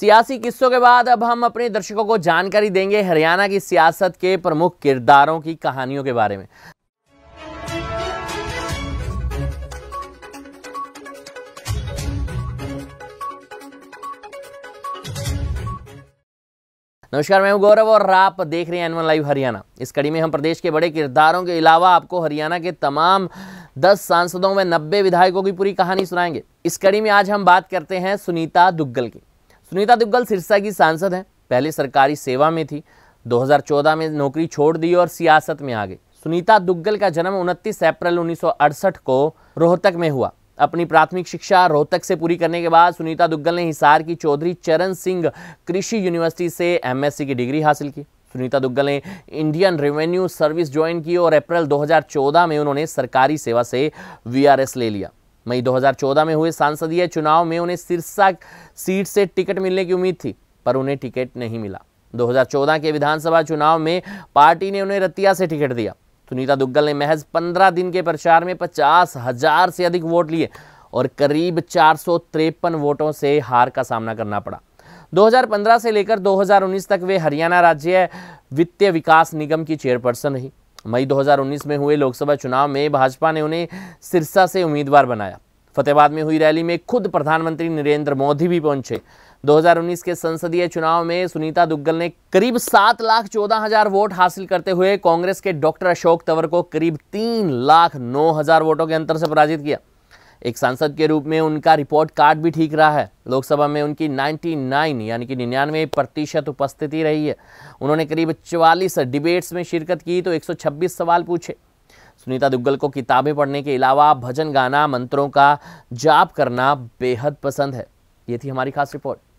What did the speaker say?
सियासी किस्सों के बाद अब हम अपने दर्शकों को जानकारी देंगे हरियाणा की सियासत के प्रमुख किरदारों की कहानियों के बारे में नमस्कार मैं हूं गौरव और आप देख रहे हैं एनवन लाइव हरियाणा इस कड़ी में हम प्रदेश के बड़े किरदारों के अलावा आपको हरियाणा के तमाम दस सांसदों में नब्बे विधायकों की पूरी कहानी सुनाएंगे इस कड़ी में आज हम बात करते हैं सुनीता दुग्गल की सुनीता दुग्गल सिरसा की सांसद हैं पहले सरकारी सेवा में थी 2014 में नौकरी छोड़ दी और सियासत में आ गई सुनीता दुग्गल का जन्म 29 अप्रैल 1968 को रोहतक में हुआ अपनी प्राथमिक शिक्षा रोहतक से पूरी करने के बाद सुनीता दुग्गल ने हिसार की चौधरी चरण सिंह कृषि यूनिवर्सिटी से एमएससी की डिग्री हासिल की सुनीता दुग्गल ने इंडियन रेवेन्यू सर्विस ज्वाइन की और अप्रैल 2014 में उन्होंने सरकारी सेवा से वीआरएस ले लिया मई 2014 में हुए सांसदीय चुनाव में उन्हें सिरसा सीट से टिकट मिलने की उम्मीद थी पर उन्हें टिकट नहीं मिला 2014 के विधानसभा चुनाव में पार्टी ने उन्हें रतिया से टिकट दिया सुनीता दुग्गल ने महज 15 दिन के प्रचार में पचास हजार से अधिक वोट लिए और करीब चार वोटों से हार का सामना करना पड़ा 2015 से लेकर 2019 तक वे हरियाणा राज्य वित्तीय विकास निगम की चेयरपर्सन रही मई 2019 में हुए लोकसभा चुनाव में भाजपा ने उन्हें सिरसा से उम्मीदवार बनाया फतेहाबाद में हुई रैली में खुद प्रधानमंत्री नरेंद्र मोदी भी पहुंचे 2019 के संसदीय चुनाव में सुनीता दुग्गल ने करीब सात लाख चौदह हजार वोट हासिल करते हुए कांग्रेस के डॉक्टर अशोक तंवर को करीब तीन लाख नौ हजार वोटों के अंतर से पराजित किया एक सांसद के रूप में उनका रिपोर्ट कार्ड भी ठीक रहा है लोकसभा में उनकी 99 यानी कि निन्यानवे प्रतिशत उपस्थिति रही है उन्होंने करीब 44 डिबेट्स में शिरकत की तो 126 सवाल पूछे सुनीता दुग्गल को किताबें पढ़ने के अलावा भजन गाना मंत्रों का जाप करना बेहद पसंद है ये थी हमारी खास रिपोर्ट